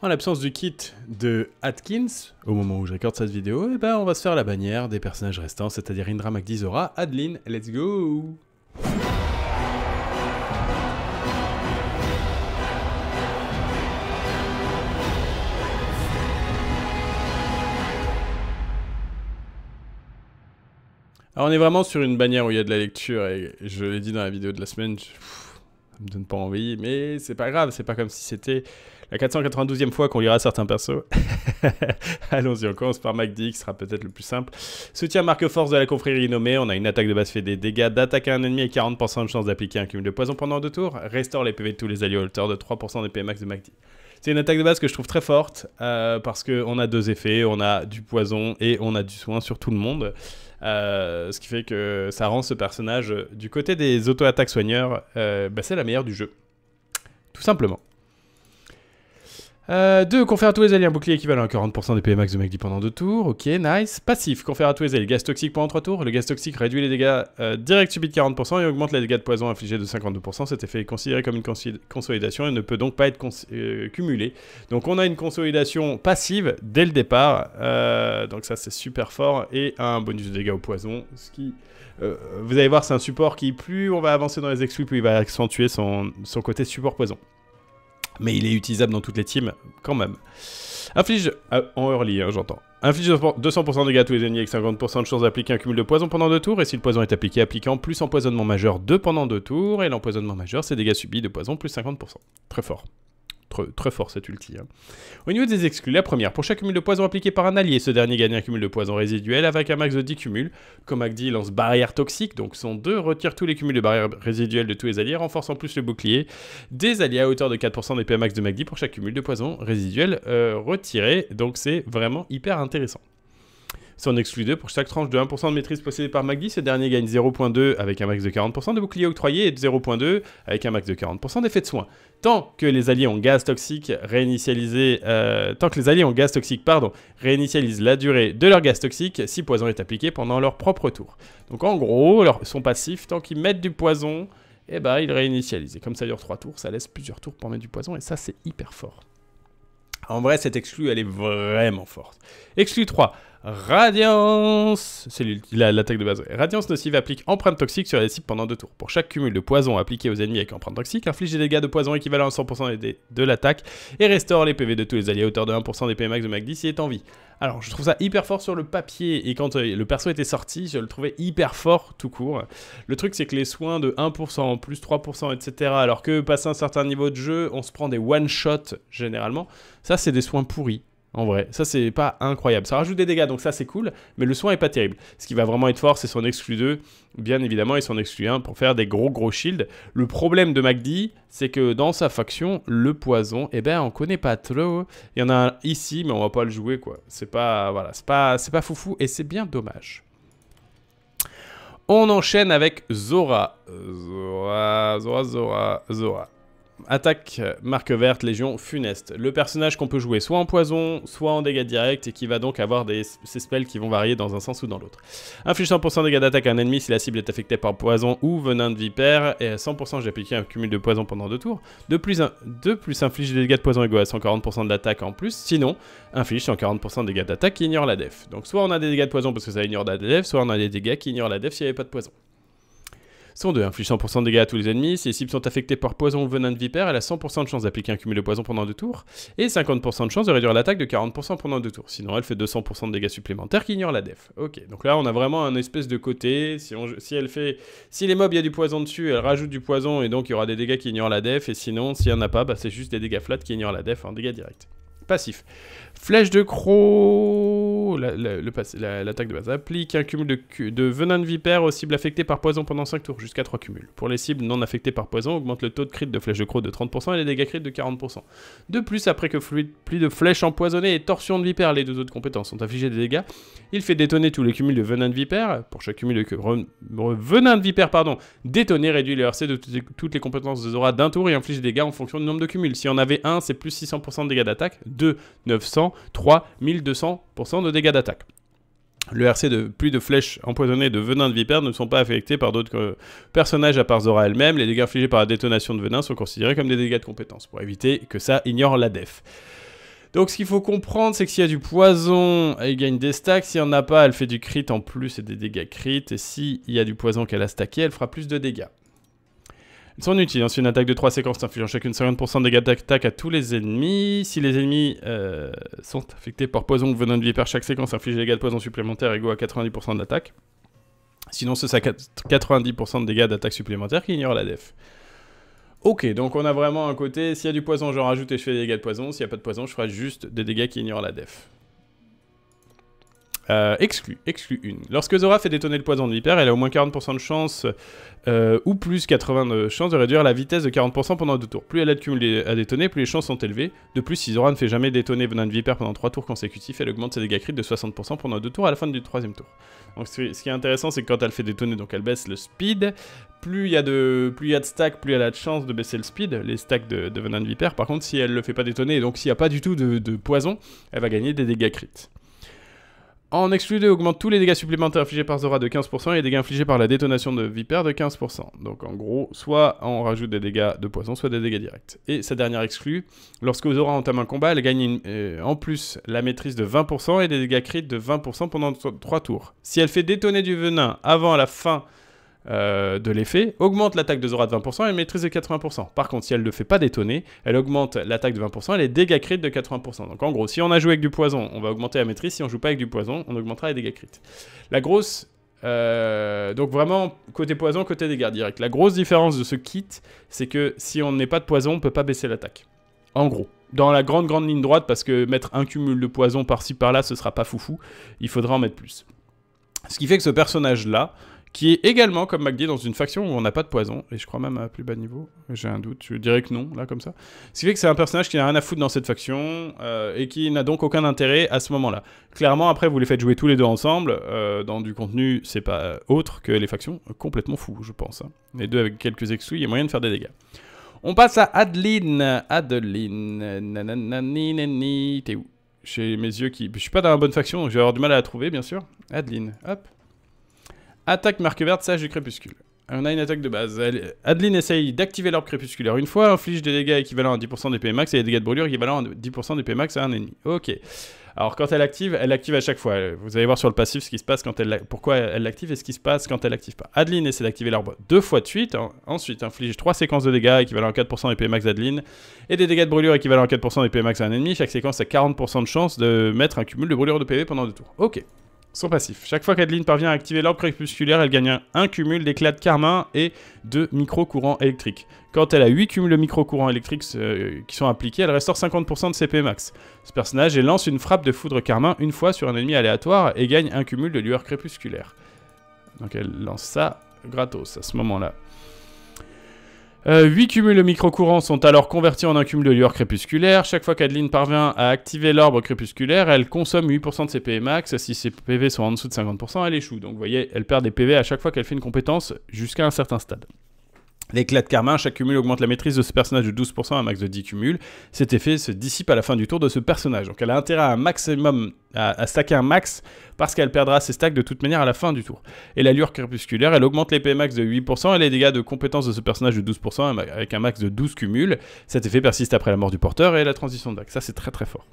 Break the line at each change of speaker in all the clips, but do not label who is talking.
En l'absence du kit de Atkins, au moment où je recorde cette vidéo, eh ben on va se faire la bannière des personnages restants, c'est-à-dire Indra Magdizora, Adeline, let's go Alors on est vraiment sur une bannière où il y a de la lecture et je l'ai dit dans la vidéo de la semaine, ça me donne pas envie, mais c'est pas grave, c'est pas comme si c'était la 492e fois qu'on lira certains persos. Allons-y, on commence par MacD, qui sera peut-être le plus simple. Soutien marque force de la confrérie nommée. On a une attaque de base fait des dégâts d'attaquer un ennemi et 40% de chance d'appliquer un cumul de poison pendant deux tours. Restaure les PV de tous les alliés à de 3% des PV max de MacD. C'est une attaque de base que je trouve très forte euh, parce parce qu'on a deux effets, on a du poison et on a du soin sur tout le monde. Euh, ce qui fait que ça rend ce personnage, euh, du côté des auto-attaques soigneurs, bah, c'est la meilleure du jeu. Tout simplement. 2. Euh, confère à tous les alliés un bouclier équivalent à 40% des PMax max de mecs pendant 2 tours. Ok, nice. Passif. Confère à tous les gaz toxique pendant 3 tours. Le gaz toxique réduit les dégâts directs subis de 40% et augmente les dégâts de poison infligés de 52%. Cet effet est considéré comme une consolidation et ne peut donc pas être euh, cumulé. Donc on a une consolidation passive dès le départ. Euh, donc ça c'est super fort. Et un bonus de dégâts au poison. Ce qui, vous allez voir, c'est un support qui plus on va avancer dans les exclus, plus il va accentuer son, son côté support poison mais il est utilisable dans toutes les teams quand même. Inflige... Euh, en early, hein, j'entends. Inflige 200% de dégâts à tous les ennemis avec 50% de chances d'appliquer un cumul de poison pendant deux tours, et si le poison est appliqué, appliquant plus empoisonnement majeur 2 pendant deux tours, et l'empoisonnement majeur, c'est dégâts subis de poison plus 50%. Très fort très fort cet ulti. Hein. Au niveau des exclus, la première, pour chaque cumul de poison appliqué par un allié, ce dernier gagne un cumul de poison résiduel avec un max de 10 cumuls. Comme Magdi lance barrière toxique, donc son 2 retire tous les cumuls de barrière résiduelle de tous les alliés, renforçant plus le bouclier des alliés à hauteur de 4% des PMAX de Magdi pour chaque cumul de poison résiduel euh, retiré. Donc c'est vraiment hyper intéressant. Si on exclut 2, pour chaque tranche de 1% de maîtrise possédée par Magdi, ce dernier gagne 0.2 avec un max de 40% de bouclier octroyé et 0.2 avec un max de 40% d'effet de soin. Tant que les alliés ont gaz toxique réinitialisé, euh, tant que les alliés ont gaz toxique, pardon, réinitialisent la durée de leur gaz toxique si poison est appliqué pendant leur propre tour. Donc en gros, leur, son passif, tant qu'ils mettent du poison, eh ben, ils réinitialisent. Et comme ça dure 3 tours, ça laisse plusieurs tours pour mettre du poison, et ça, c'est hyper fort. En vrai, cette exclue, elle est vraiment forte. Exclu 3. Radiance C'est l'attaque de base. Radiance nocive applique empreinte toxique sur les cibles pendant deux tours. Pour chaque cumul de poison appliqué aux ennemis avec empreinte toxique, inflige des dégâts de poison équivalents à 100% de l'attaque et restaure les PV de tous les alliés à hauteur de 1% des PV max de magdici si est en vie. Alors, je trouve ça hyper fort sur le papier, et quand euh, le perso était sorti, je le trouvais hyper fort tout court. Le truc, c'est que les soins de 1%, plus 3%, etc., alors que, passé un certain niveau de jeu, on se prend des one-shots, généralement. Ça, c'est des soins pourris. En vrai, ça c'est pas incroyable. Ça rajoute des dégâts, donc ça c'est cool, mais le soin est pas terrible. Ce qui va vraiment être fort, c'est son exclu 2, bien évidemment, et son exclu 1 pour faire des gros gros shields. Le problème de Magdi, c'est que dans sa faction, le poison, eh ben on connaît pas trop. Il y en a un ici, mais on va pas le jouer quoi. C'est pas, voilà, pas, c'est pas foufou, et c'est bien dommage. On enchaîne avec Zora. Zora, Zora, Zora, Zora. Attaque, marque verte, légion, funeste. Le personnage qu'on peut jouer soit en poison, soit en dégâts directs, et qui va donc avoir des, ses spells qui vont varier dans un sens ou dans l'autre. Inflige 100% dégâts d'attaque à un ennemi si la cible est affectée par poison ou venin de vipère, et à 100% j'ai appliqué un cumul de poison pendant deux tours. De plus, un, de plus inflige des dégâts de poison égaux à 140% de l'attaque en plus, sinon inflige 140% de dégâts d'attaque qui ignore la def. Donc soit on a des dégâts de poison parce que ça ignore la def, soit on a des dégâts qui ignorent la def s'il n'y avait pas de poison sont de inflige 100% de dégâts à tous les ennemis. Si les cibles sont affectées par poison ou venin de vipère, elle a 100% de chance d'appliquer un cumul de poison pendant deux tours et 50% de chance de réduire l'attaque de 40% pendant deux tours. Sinon, elle fait 200% de dégâts supplémentaires qui ignorent la def. Ok, donc là, on a vraiment un espèce de côté. Si, elle fait, si les mobs, il y a du poison dessus, elle rajoute du poison et donc il y aura des dégâts qui ignorent la def. Et sinon, s'il n'y en a pas, bah, c'est juste des dégâts flat qui ignorent la def en dégâts directs. Passif. Flèche de cro l'attaque de base applique un cumul de, venin de vipère aux cibles affectées par poison pendant 5 tours, jusqu'à 3 cumuls. Pour les cibles non affectées par poison, augmente le taux de crit de flèche de croc de 30% et les dégâts crit de 40%. De plus, après que fluide, plus de flèches empoisonnées et torsion de vipère, les deux autres compétences sont affligées des dégâts, il fait détonner tous les cumuls de venin de vipère. Pour chaque cumul de venin de vipère, pardon, détonner réduit le RC de toutes les compétences Des Zora d'un tour et inflige des dégâts en fonction du nombre de cumuls. Si on avait 1, c'est plus 600% de dégâts d'attaque, 2, 900, 3, 1200% de dégâts d'attaque. Le RC de plus de flèches empoisonnées de venin de vipère ne sont pas affectés par d'autres euh, personnages à part Zora elle-même. Les dégâts infligés par la détonation de venin sont considérés comme des dégâts de compétence, pour éviter que ça ignore la def. Donc ce qu'il faut comprendre, c'est que s'il y a du poison, elle gagne des stacks. S'il n'y en a pas, elle fait du crit en plus et des dégâts crit. Et s'il y a du poison qu'elle a stacké, elle fera plus de dégâts. Ils sont utiles. Hein. une attaque de 3 séquences infligeant chacune 50% de dégâts d'attaque à tous les ennemis. Si les ennemis euh, sont affectés par poison ou venin de par chaque séquence inflige des dégâts de poison supplémentaires égaux à 90% de l'attaque. Sinon, ce sera 90% de dégâts d'attaque supplémentaires qui ignore la def. Ok, donc on a vraiment un côté, s'il y a du poison, j'en rajoute et je fais des dégâts de poison. S'il n'y a pas de poison, je ferai juste des dégâts qui ignorent la def. Euh, exclu, exclu une. Lorsque Zora fait détonner le poison de Vipère, elle a au moins 40% de chance, euh, ou plus 80% de chance de réduire la vitesse de 40% pendant deux tours. Plus elle a accumule à détonner, plus les chances sont élevées. De plus, si Zora ne fait jamais détonner venin de Vipère pendant trois tours consécutifs, elle augmente ses dégâts critiques de 60% pendant deux tours à la fin du troisième tour. Donc ce qui est intéressant, c'est que quand elle fait détonner, donc elle baisse le speed. Plus il y a de, plus y a de stacks, plus elle a de chance de baisser le speed, les stacks de, de venin de Vipère. Par contre, si elle le fait pas détonner, donc s'il n'y a pas du tout de, poison, elle va gagner des dégâts critiques. En exclu 2 augmente tous les dégâts supplémentaires infligés par Zora de 15% et les dégâts infligés par la détonation de Vipère de 15%. Donc en gros, soit on rajoute des dégâts de poison, soit des dégâts directs. Et sa dernière exclue, lorsque Zora entame un combat, elle gagne euh, en plus la maîtrise de 20% et des dégâts critiques de 20% pendant 3 tours. Si elle fait détonner du venin avant la fin euh, de l'effet, augmente l'attaque de Zora de 20% et maîtrise de 80%. Par contre, si elle ne fait pas détonner, elle augmente l'attaque de 20% et les dégâts de 80%. Donc en gros, si on a joué avec du poison, on va augmenter la maîtrise. Si on joue pas avec du poison, on augmentera les dégâts critiques. La grosse euh, donc vraiment, côté poison, côté dégâts directs. La grosse différence de ce kit, c'est que si on n'est pas de poison, on peut pas baisser l'attaque. En gros. Dans la grande grande ligne droite, parce que mettre un cumul de poison par-ci par-là, ce sera pas foufou. Il faudra en mettre plus. Ce qui fait que ce personnage-là, qui est également, comme MacD, dans une faction où on n'a pas de poison, et je crois même à plus bas niveau, j'ai un doute, je dirais que non, là, comme ça. Ce qui fait que c'est un personnage qui n'a rien à foutre dans cette faction, euh, et qui n'a donc aucun intérêt à ce moment-là. Clairement, après, vous les faites jouer tous les deux ensemble, euh, dans du contenu, c'est pas euh, autre que les factions, complètement fou, je pense. Hein. Les deux avec quelques exouilles il y a moyen de faire des dégâts. On passe à Adeline. Adeline, t'es où J'ai mes yeux qui... Je suis pas dans la bonne faction, je vais avoir du mal à la trouver, bien sûr. Adeline, hop Attaque marque verte, sage du crépuscule. On a une attaque de base. Adeline essaye d'activer l'orbe crépusculaire une fois, inflige des dégâts équivalents à 10% des PMax et des dégâts de brûlure équivalents à 10% des PMax à un ennemi. Ok. Alors quand elle active, elle active à chaque fois. Vous allez voir sur le passif ce qui se passe quand elle pourquoi elle l'active et ce qui se passe quand elle l'active pas. Adeline essaie d'activer l'Orbe deux fois de suite. Ensuite, inflige trois séquences de dégâts équivalents à 4% des PMax max d'Adeline et des dégâts de brûlure équivalents à 4% des PMax max à un ennemi. Chaque séquence a 40% de chance de mettre un cumul de brûlure de PV pendant deux tours. Ok. Son passif. Chaque fois qu'Adeline parvient à activer l'orbe crépusculaire, elle gagne un cumul d'éclats de carmin et de micro-courants électriques. Quand elle a 8 cumuls de micro-courants électriques euh, qui sont appliqués, elle restaure 50% de CP max. Ce personnage elle lance une frappe de foudre carmin une fois sur un ennemi aléatoire et gagne un cumul de lueur crépusculaire. Donc elle lance ça gratos à ce moment-là. Euh, huit 8 cumuls micro courant sont alors convertis en un cumul de lueur crépusculaire. Chaque fois qu'Adeline parvient à activer l'arbre crépusculaire, elle consomme 8% de ses PV max. Si ses PV sont en dessous de 50%, elle échoue. Donc vous voyez, elle perd des PV à chaque fois qu'elle fait une compétence jusqu'à un certain stade. L'éclat de karma, chaque cumul augmente la maîtrise de ce personnage de 12%, un max de 10 cumuls. Cet effet se dissipe à la fin du tour de ce personnage. Donc elle a intérêt à un maximum, à, stacker un max, parce qu'elle perdra ses stacks de toute manière à la fin du tour. Et l'allure crépusculaire, elle augmente les max de 8% et les dégâts de compétence de ce personnage de 12%, avec un max de 12 cumuls. Cet effet persiste après la mort du porteur et la transition de deck. Ça c'est très très fort.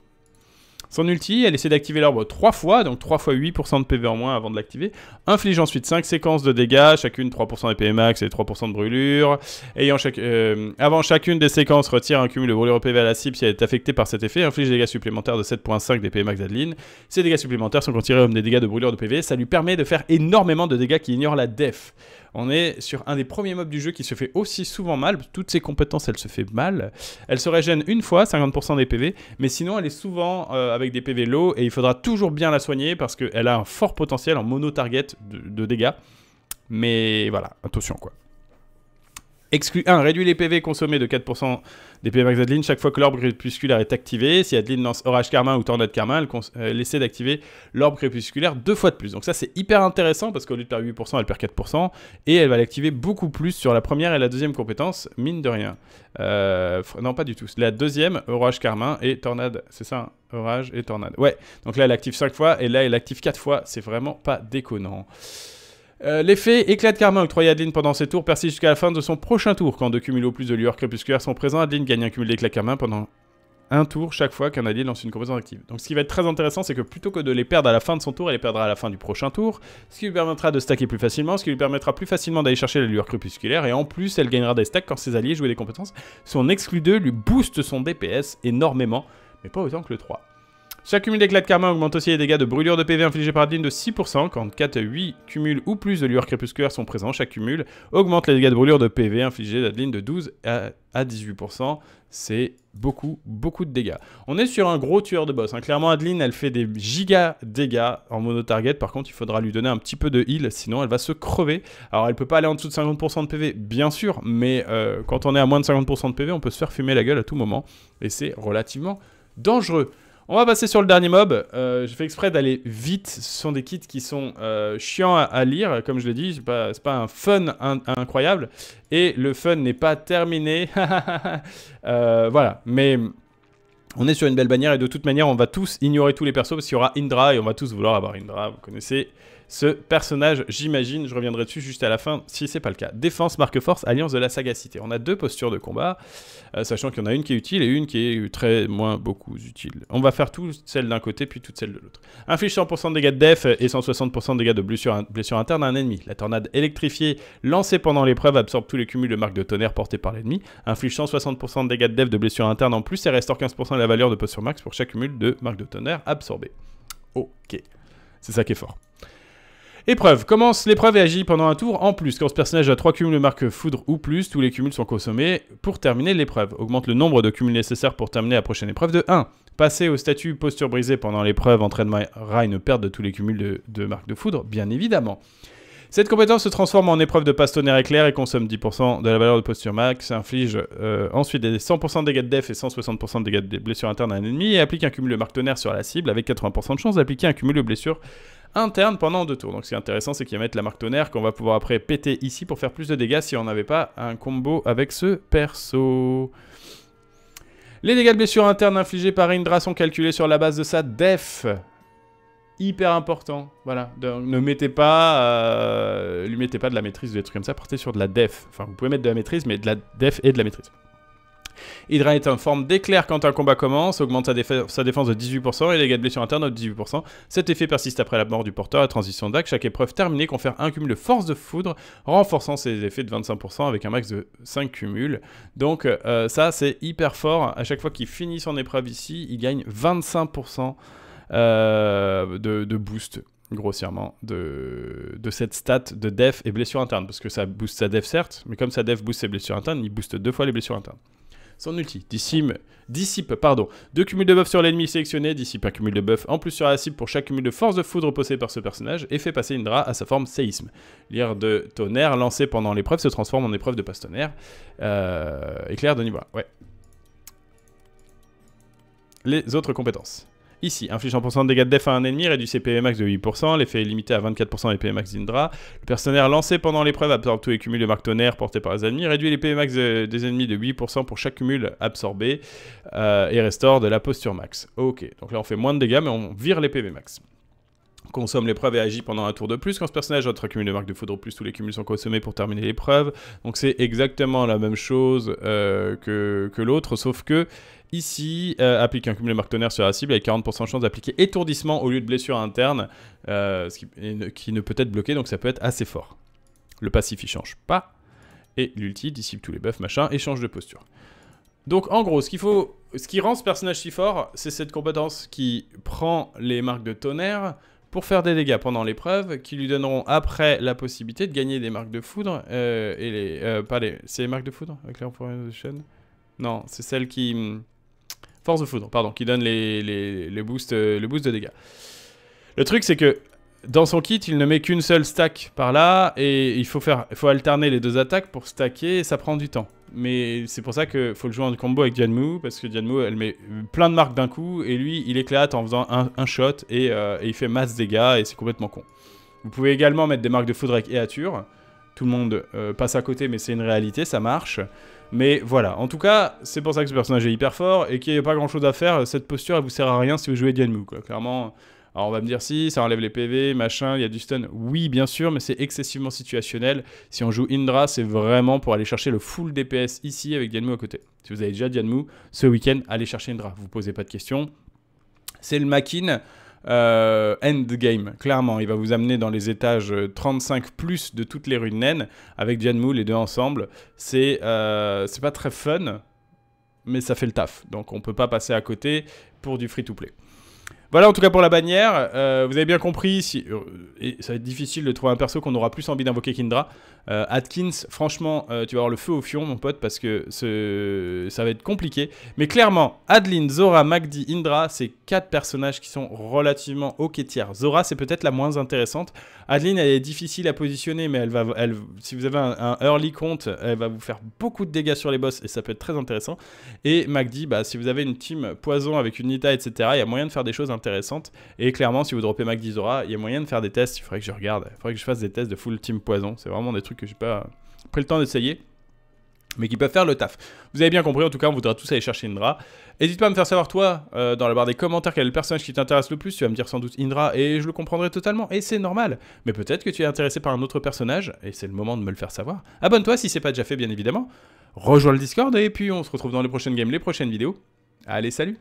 Son ulti, elle essaie d'activer l'arbre 3 fois, donc 3 fois 8% de PV en moins avant de l'activer. Inflige ensuite 5 séquences de dégâts, chacune 3% PV max et 3% de brûlure. Ayant euh, avant chacune des séquences, retire un cumul de brûlure PV à la cible si elle est affectée par cet effet. Inflige des dégâts supplémentaires de 7.5 PV max d'Adeline. Ces dégâts supplémentaires sont considérés comme des dégâts de brûlure de PV. Ça lui permet de faire énormément de dégâts qui ignorent la def. On est sur un des premiers mobs du jeu qui se fait aussi souvent mal. Toutes ses compétences, elle se fait mal. Elle se régène une fois, 50% des PV, mais sinon elle est souvent euh, avec des PV low et il faudra toujours bien la soigner parce qu'elle a un fort potentiel en mono-target de dégâts. Mais voilà, attention quoi. Exclu 1. Réduit les PV consommés de 4% des PV max chaque fois que l'orbe crépusculaire est activé. Si Adeline lance Orage Carmin ou Tornade Carmin, euh, elle essaie d'activer l'orbe crépusculaire deux fois de plus. Donc ça, c'est hyper intéressant parce qu'au lieu de perdre 8%, elle perd 4%. Et elle va l'activer beaucoup plus sur la première et la deuxième compétence, mine de rien. Euh, non, pas du tout. La deuxième, Orage Carmin et Tornade. C'est ça, hein, Orage et Tornade. Ouais, donc là, elle active 5 fois et là, elle active 4 fois. C'est vraiment pas déconnant. Euh, L'effet éclat de karma octroyé à Adeline pendant ses tours persiste jusqu'à la fin de son prochain tour. Quand deux cumulos plus de lueurs crépusculaires sont présents, Adeline gagne un cumul d'éclat de karma pendant un tour chaque fois qu'un allié lance une composante active. Donc ce qui va être très intéressant, c'est que plutôt que de les perdre à la fin de son tour, elle les perdra à la fin du prochain tour, ce qui lui permettra de stacker plus facilement, ce qui lui permettra plus facilement d'aller chercher la lueur crépusculaire, et en plus elle gagnera des stacks quand ses alliés jouent des compétences. Son exclu 2 lui booste son DPS énormément, mais pas autant que le 3. Chaque cumul d'éclat de karma augmente aussi les dégâts de brûlure de PV infligés par Adeline de 6%. Quand 4 à 8 cumuls ou plus de lueurs crépusculaires sont présents, chaque cumul augmente les dégâts de brûlure de PV infligés d'Adeline de 12 à, 18%. C'est beaucoup, beaucoup de dégâts. On est sur un gros tueur de boss. Hein. Clairement, Adeline, elle fait des giga dégâts en mono-target. Par contre, il faudra lui donner un petit peu de heal, sinon elle va se crever. Alors, elle peut pas aller en dessous de 50% de PV, bien sûr, mais euh, quand on est à moins de 50% de PV, on peut se faire fumer la gueule à tout moment. Et c'est relativement dangereux. On va passer sur le dernier mob. Euh, je J'ai fait exprès d'aller vite. Ce sont des kits qui sont euh, chiants à, lire, comme je l'ai dit. C'est pas, pas un fun incroyable. Et le fun n'est pas terminé. Euh, voilà. Mais on est sur une belle bannière et de toute manière, on va tous ignorer tous les persos parce qu'il y aura Indra et on va tous vouloir avoir Indra. Vous connaissez ce personnage, j'imagine, je reviendrai dessus juste à la fin si c'est pas le cas. Défense, marque force, alliance de la sagacité. On a deux postures de combat, euh, sachant qu'il y en a une qui est utile et une qui est très moins beaucoup utile. On va faire toutes celles d'un côté puis toutes celles de l'autre. Inflige 100% de dégâts de def et 160% de dégâts de blessure, interne à un ennemi. La tornade électrifiée lancée pendant l'épreuve absorbe tous les cumuls de marques de tonnerre portées par l'ennemi. Inflige 160% de dégâts de def de blessure interne en plus et restaure 15% de la valeur de posture max pour chaque cumul de marques de tonnerre absorbée. Ok, c'est ça qui est fort. Épreuve. Commence l'épreuve et agit pendant un tour en plus. Quand ce personnage a 3 cumuls de marque foudre ou plus, tous les cumuls sont consommés pour terminer l'épreuve. Augmente le nombre de cumuls nécessaires pour terminer la prochaine épreuve de 1. Passer au statut posture brisée pendant l'épreuve entraînera une perte de tous les cumuls de, marque de foudre, bien évidemment. Cette compétence se transforme en épreuve de passe tonnerre éclair et consomme 10% de la valeur de posture max, inflige euh, ensuite des 100% de dégâts de def et 160% de dégâts de blessures interne à un ennemi et applique un cumul de marque tonnerre sur la cible avec 80% de chance d'appliquer un cumul de blessures interne pendant deux tours. Donc ce qui est intéressant, c'est qu'il va mettre la marque tonnerre qu'on va pouvoir après péter ici pour faire plus de dégâts si on n'avait pas un combo avec ce perso. Les dégâts de blessure interne infligés par Indra sont calculés sur la base de sa def. Hyper important, voilà. ne mettez pas, euh, lui mettez pas de la maîtrise ou des trucs comme ça, portez sur de la def. Enfin, vous pouvez mettre de la maîtrise, mais de la def et de la maîtrise. Hydra est en forme d'éclair quand un combat commence, augmente sa, défense de 18% et les dégâts de blessure interne de 18%. Cet effet persiste après la mort du porteur à transition d'acte. Chaque épreuve terminée confère un cumul de force de foudre, renforçant ses effets de 25% avec un max de 5 cumuls. Donc euh, ça, c'est hyper fort. À chaque fois qu'il finit son épreuve ici, il gagne 25% euh, de, boost grossièrement, de, cette stat de def et blessure interne. Parce que ça booste sa def, certes, mais comme sa def booste ses blessures internes, il booste deux fois les blessures internes son ulti. Dissipe, dissipe pardon, deux cumuls de buff sur l'ennemi sélectionné, dissipe un cumul de buff en plus sur la cible pour chaque cumul de force de foudre possédé par ce personnage et fait passer Indra à sa forme séisme. L'ire de tonnerre lancé pendant l'épreuve se transforme en épreuve de passe-tonnerre. Euh, éclair de niveau 1, ouais. Les autres compétences. Ici, inflige 100% de dégâts de def à un ennemi, réduit ses PV max de 8%, l'effet est limité à 24% des PV max d'Indra. Le personnage lancé pendant l'épreuve absorbe tous les cumuls de marque tonnerre portés par les ennemis, réduit les PV max des ennemis de 8% pour chaque cumul absorbé euh, et restaure de la posture max. Ok, donc là on fait moins de dégâts mais on vire les PV max consomme l'épreuve et agit pendant un tour de plus. Quand ce personnage entre accumulé de marques de foudre plus, tous les cumuls sont consommés pour terminer l'épreuve. Donc c'est exactement la même chose euh, que, l'autre, sauf que ici, euh, applique un cumul de marque tonnerre sur la cible avec 40% de chance d'appliquer étourdissement au lieu de blessure interne, euh, ce qui, ne peut être bloqué, donc ça peut être assez fort. Le passif il change pas, et l'ulti dissipe tous les buffs, machin, et change de posture. Donc en gros, ce faut, ce qui rend ce personnage si fort, c'est cette compétence qui prend les marques de tonnerre, pour faire des dégâts pendant l'épreuve qui lui donneront après la possibilité de gagner des marques de foudre. Euh, et les, euh, pas c'est les marques de foudre avec chaîne Non, c'est celle qui. Hum, force de foudre, pardon, qui donne les, les boosts, euh, le boost de dégâts. Le truc, c'est que dans son kit, il ne met qu'une seule stack par là, et il faut, faire, faut alterner les deux attaques pour stacker, et ça prend du temps. Mais c'est pour ça qu'il faut le jouer en combo avec Dianmu, parce que Dianmu, elle met plein de marques d'un coup, et lui, il éclate en faisant un, shot, euh, et, il fait masse dégâts, et c'est complètement con. Vous pouvez également mettre des marques de foudre et Ature. tout le monde euh, passe à côté, mais c'est une réalité, ça marche. Mais voilà, en tout cas, c'est pour ça que ce personnage est hyper fort et qu'il n'y a pas grand chose à faire. Cette posture, elle vous sert à rien si vous jouez Dianmu, quoi. Clairement, alors on va me dire si, ça enlève les PV, machin, il y a du stun. Oui, bien sûr, mais c'est excessivement situationnel. Si on joue Indra, c'est vraiment pour aller chercher le full DPS ici avec Dianmu à côté. Si vous avez déjà Dianmu, ce week-end, allez chercher Indra. Vous posez pas de questions. C'est le Makin. Euh, endgame, clairement. Il va vous amener dans les étages 35 euh, plus de toutes les runes naines avec Dianmu, les deux ensemble. C'est euh, pas très fun, mais ça fait le taf. Donc on peut pas passer à côté pour du free-to-play. Voilà en tout cas pour la bannière. Euh, vous avez bien compris, euh, ça va être difficile de trouver un perso qu'on aura plus envie d'invoquer qu'Indra. Euh, Atkins, franchement, tu vas avoir le feu au fion, mon pote, parce que ça va être compliqué. Mais clairement, Adeline, Zora, Magdi, Indra, c'est quatre personnages qui sont relativement ok tiers. Zora, c'est peut-être la moins intéressante. Adeline, elle est difficile à positionner, mais elle va, si vous avez un, early compte, elle va vous faire beaucoup de dégâts sur les boss, et ça peut être très intéressant. Et Magdi, bah, si vous avez une team poison avec une Nita, etc., il y a moyen de faire des choses intéressante Et clairement, si vous dropez Mac il y a moyen de faire des tests. Il faudrait que je regarde. Il faudrait que je fasse des tests de full team poison. C'est vraiment des trucs que j'ai pas pris le temps d'essayer. Mais qui peuvent faire le taf. Vous avez bien compris, en tout cas, on voudra tous aller chercher Indra. N'hésite pas à me faire savoir, toi, euh, dans la barre des commentaires, quel est le personnage qui t'intéresse le plus. Tu vas me dire sans doute Indra, et je le comprendrai totalement, et c'est normal. Mais peut-être que tu es intéressé par un autre personnage, et c'est le moment de me le faire savoir. Abonne-toi si c'est pas déjà fait, bien évidemment rejoins le Discord et puis on se retrouve dans les prochaines games, les prochaines vidéos. Allez, salut